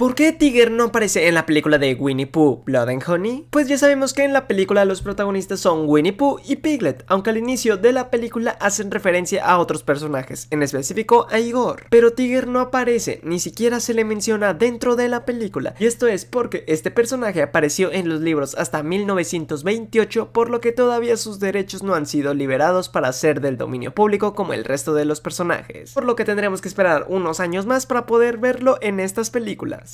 ¿Por qué Tiger no aparece en la película de Winnie Pooh, Blood and Honey? Pues ya sabemos que en la película los protagonistas son Winnie Pooh y Piglet, aunque al inicio de la película hacen referencia a otros personajes, en específico a Igor. Pero Tiger no aparece, ni siquiera se le menciona dentro de la película, y esto es porque este personaje apareció en los libros hasta 1928, por lo que todavía sus derechos no han sido liberados para ser del dominio público como el resto de los personajes, por lo que tendremos que esperar unos años más para poder verlo en estas películas.